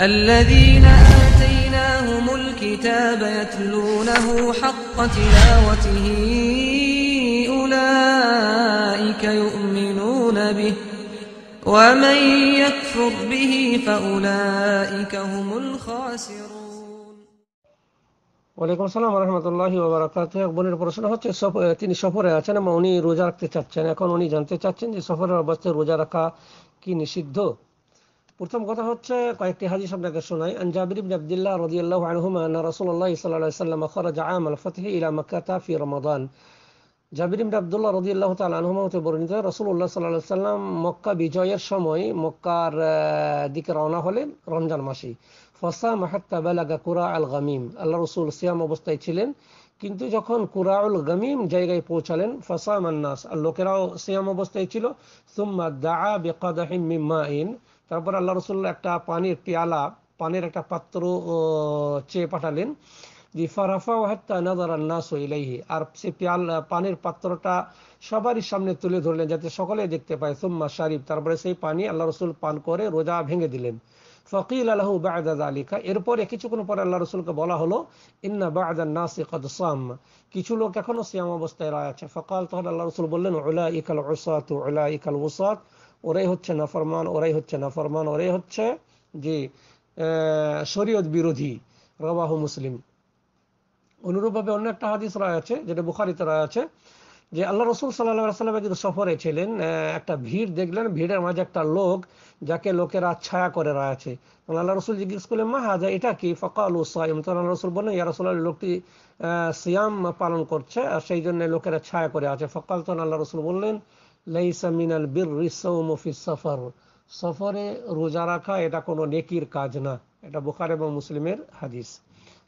الذين آتيناهم الكتاب يتلونه حق تلاوته أولئك يؤمنون به ومن يكفر به فأولئك هم الخاسرون ওয়ালাইকুম আসসালাম রহমতুল্লাহ বারাকাত এক বোনের প্রশ্ন হচ্ছে তিনি সফরে আছেন এবং উনি রোজা রাখতে চাচ্ছেন এখন উনি জানতে চাচ্ছেন যে সফরের অবস্থায় রোজা রাখা কি নিষিদ্ধ প্রথম কথা হচ্ছে কয়েকটি হাদিস আপনাকে শোনাই আন ইবনে আব্দুল্লাহ রাদিয়াল্লাহু আনহুমা আন রাসূলুল্লাহ সাল্লাল্লাহু আলাইহি সাল্লাম খরাজা আম আল ফাতহ ইলা মাক্কাতা ফি রমাদান জাবির ইবনে আব্দুল্লাহ রাদিয়াল্লাহু তাআলা আনহুমা হতে বর্ণিত রাসূলুল্লাহ সাল্লাল্লাহু আলাইহি সাল্লাম মক্কা বিজয়ের সময় মক্কার দিকে রওনা হলেন রমজান মাসে ফাসাম হাত্তা বালাগা কুরা আল গামিম আল্লাহ রাসূল সিয়াম অবস্থায় ছিলেন কিন্তু যখন কুরাউল গামিম জায়গায় পৌঁছালেন ফাসাম আন আর লোকেরাও সিয়াম অবস্থায় ছিল সুম্মা দাআ বিকাদাহিম মিন তারপর আল্লাহ রসুল একটা পানির পেয়ালা পানির একটা পাত্র চেয়ে পাঠালেন জি ফারাফা ওয়াহাত্তা নাজার আল্লাহ আর সে পানির পাত্রটা সবারই সামনে তুলে ধরলেন যাতে সকলে দেখতে পায় সুম্মা শারিফ তারপরে সেই পানি আল্লাহ রসুল পান করে রোজা ভেঙে দিলেন ফকিল আলিকা এরপরে কিছুক্ষণ পরে আল্লাহ রসুলকে বলা হলো ইন্না কিছু লোক এখনো সিয়াম অবস্থায় রায় আছে ফকাল তখন আল্লাহ রসুল বললেন ওলা ইকাল ওসাত ওলা ইকাল ওসাত ওরাই হচ্ছে নাফরমান ওরাই হচ্ছে নাফরমান ওরাই হচ্ছে যে শরীয়ত বিরোধী রবাহ মুসলিম অনুরূপভাবে অন্য একটা হাদিস রায় আছে যেটা বুখারিতে রায় আছে যে আল্লাহ রসুল সাল্লাহ সাল্লাম একদিন সফরে ছিলেন একটা ভিড় দেখলেন ভিড়ের মাঝে একটা লোক যাকে লোকেরা ছায়া করে রয়েছে আল্লাহ রসুল জিজ্ঞেস করলেন মা হাজা এটা কি ফকাল সাইম তো আল্লাহ রসুল বললেন ইয়া রসুল লোকটি সিয়াম পালন করছে আর সেই জন্য লোকেরা ছায়া করে আছে ফকাল তো আল্লাহ রসুল বললেন মিনাল সফর সফরে রোজা রাখা এটা কোনো নেকির কাজ না এটা বুখার এবং মুসলিমের হাদিস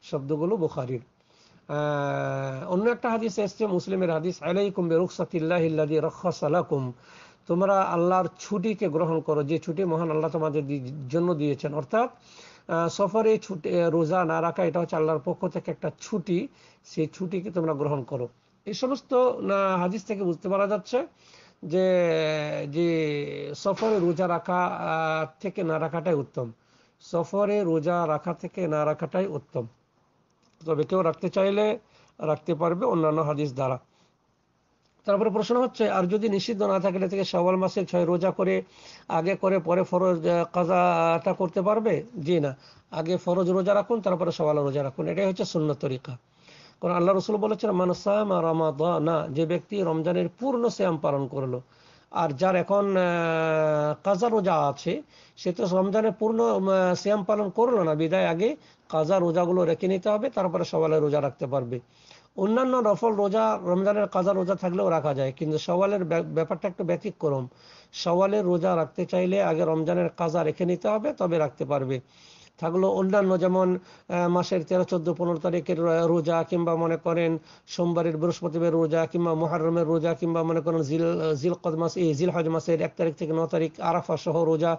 শব্দগুলো বুখারির অন্য একটা হাদিস এসছে মুসলিমের হাদিস আলাইকুম তোমরা আল্লাহর ছুটিকে গ্রহণ করো যে ছুটি মহান আল্লাহ তোমাদের জন্য দিয়েছেন অর্থাৎ সফরে ছুটি রোজা না রাখা এটা হচ্ছে আল্লাহর পক্ষ থেকে একটা ছুটি সেই ছুটিকে তোমরা গ্রহণ করো এই সমস্ত হাদিস থেকে বুঝতে পারা যাচ্ছে যে যে সফরে রোজা রাখা থেকে না রাখাটাই উত্তম সফরে রোজা রাখা থেকে না রাখাটাই উত্তম তবে কেউ রাখতে চাইলে রাখতে পারবে অন্যান্য হাদিস দ্বারা তারপরে প্রশ্ন হচ্ছে আর যদি নিষিদ্ধ না থাকলে থেকে সওয়াল মাসে ছয় রোজা করে আগে করে পরে ফরজ কাজাটা করতে পারবে জি না আগে ফরজ রোজা রাখুন তারপরে সওয়াল রোজা রাখুন এটাই হচ্ছে শূন্য তরিকা কারণ আল্লাহ রসুল বলেছেন মানসাম মানসামা না যে ব্যক্তি রমজানের পূর্ণ শ্যাম পালন করলো আর যার এখন কাজা রোজা আছে সে তো রমজানের পূর্ণ শ্যাম পালন করলো না বিদায় আগে কাজা রোজাগুলো রেখে নিতে হবে তারপরে সবালে রোজা রাখতে পারবে অন্যান্য রফল রোজা রমজানের কাজা রোজা থাকলেও রাখা যায় কিন্তু সওয়ালের ব্যাপারটা একটু ব্যতিক্রম সওয়ালের রোজা রাখতে চাইলে আগে রমজানের কাজা রেখে নিতে হবে তবে রাখতে পারবে থাকলো অন্যান্য যেমন মাসের তেরো চোদ্দ পনেরো তারিখের রোজা কিংবা মনে করেন সোমবারের বৃহস্পতিবার রোজা কিংবা মহারমের রোজা কিংবা মনে করেন জিল জিল মাস এই জিল হজ মাসের এক তারিখ থেকে নয় তারিখ আরাফা সহ রোজা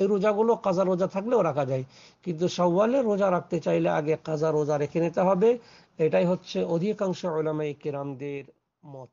এই রোজাগুলো কাজা রোজা থাকলেও রাখা যায় কিন্তু সওয়ালে রোজা রাখতে চাইলে আগে কাজা রোজা রেখে নিতে হবে এটাই হচ্ছে অধিকাংশ ওলামাই কেরামদের মত